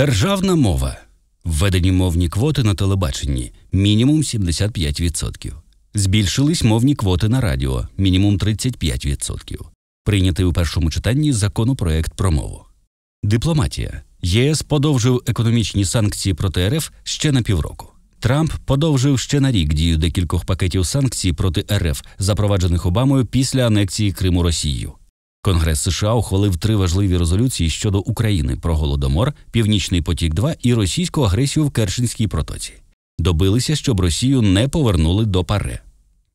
Державна мова. Введені мовні квоти на телебаченні мінімум 75%. Збільшились мовні квоти на радіо мінімум 35%. Прийнятий у першому читанні законопроект про мову. Дипломатія. ЄС подовжив економічні санкції проти РФ ще на півроку. Трамп подовжив ще на рік дію декількох пакетів санкцій проти РФ, запроваджених Обамою після анексії Криму Росією. Конгрес США ухвалив три важливі резолюції щодо України про голодомор, Північний потік, 2 і російську агресію в Керченській протоці. Добилися, щоб Росію не повернули до паре.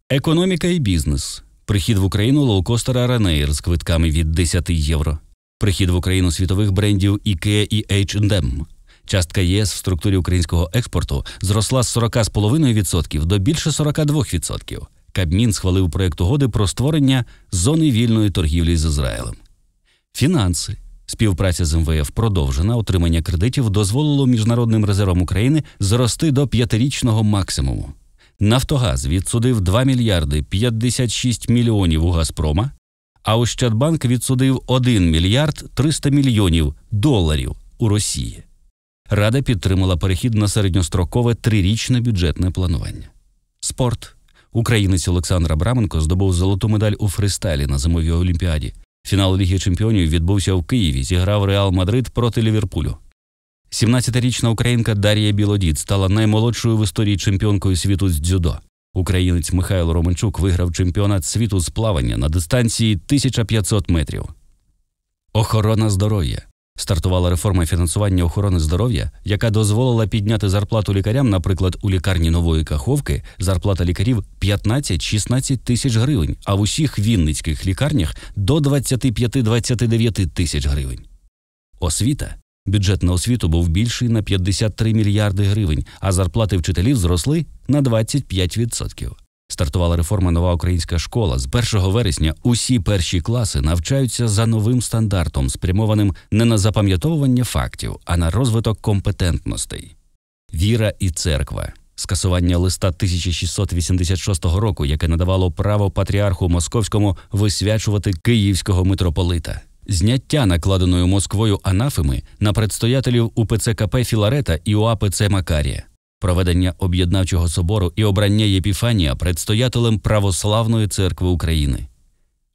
Економіка і бізнес. Прихід в Україну лоукостера Ранеєр з квитками від 10 євро. Прихід в Україну світових брендів IKEA і H&M. Частка ЄС в структурі українського експорту зросла з 40,5% до більше 42%. Кабмін схвалив проєкт угоди про створення зони вільної торгівлі з Ізраїлем. Фінанси. Співпраця з МВФ продовжена. Отримання кредитів дозволило міжнародним резервам України зрости до п'ятирічного максимуму. Нафтогаз відсудив 2 мільярди 56 мільйонів у Газпрома, а Ощадбанк відсудив 1 мільярд 300 мільйонів доларів у Росії. Рада підтримала перехід на середньострокове трирічне бюджетне планування. Спорт. Українець Олександр Абраменко здобув золоту медаль у фристайлі на зимовій олімпіаді. Фінал Ліги Чемпіонів відбувся в Києві. Зіграв Реал Мадрид проти Ліверпулю. 17-річна українка Дар'я Білодід стала наймолодшою в історії чемпіонкою світу з дзюдо. Українець Михайло Романчук виграв чемпіонат світу з плавання на дистанції 1500 метрів. Охорона здоров'я Стартувала реформа фінансування охорони здоров'я, яка дозволила підняти зарплату лікарям, наприклад, у лікарні нової каховки зарплата лікарів 15-16 тисяч гривень, а в усіх вінницьких лікарнях до 25-29 тисяч гривень. Освіта бюджет на освіту був більший на 53 мільярди гривень, а зарплати вчителів зросли на 25%. Стартувала реформа нова українська школа. З 1 вересня усі перші класи навчаються за новим стандартом, спрямованим не на запам'ятовування фактів, а на розвиток компетентностей. Віра і церква. Скасування листа 1686 року, яке надавало право патріарху московському висвячувати київського митрополита, зняття накладеної Москвою анафеми на предстоятелів УПЦ КП Філарета і УАПЦ Макарія проведення об'єднавчого собору і обрання Єпіфанія предстоятелем Православної церкви України,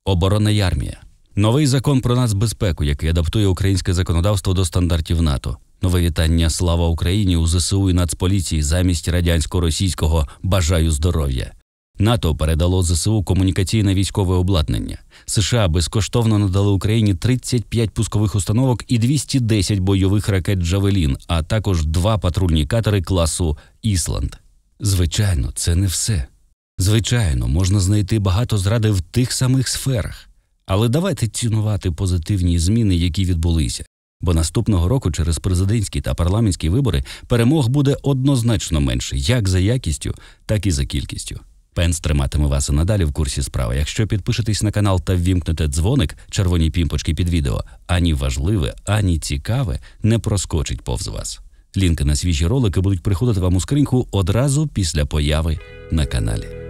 оборона і армія, новий закон про нацбезпеку, який адаптує українське законодавство до стандартів НАТО, нове вітання Слава Україні у ЗСУ і Нацполіції замість радянсько-російського бажаю здоров'я. НАТО передало ЗСУ комунікаційне військове обладнання. США безкоштовно надали Україні 35 пускових установок і 210 бойових ракет Джавелін, а також два патрульні катери класу Ісланд. Звичайно, це не все. Звичайно, можна знайти багато зради в тих самих сферах. Але давайте цінувати позитивні зміни, які відбулися. Бо наступного року через президентські та парламентські вибори перемог буде однозначно менше як за якістю, так і за кількістю. Пенс триматиме вас і надалі в курсі справи. Якщо підпишетесь на канал та ввімкнете дзвоник, червоні пімпочки під відео, ані важливе, ані цікаве не проскочить повз вас. Лінки на свіжі ролики будуть приходити вам у скриньку одразу після появи на каналі.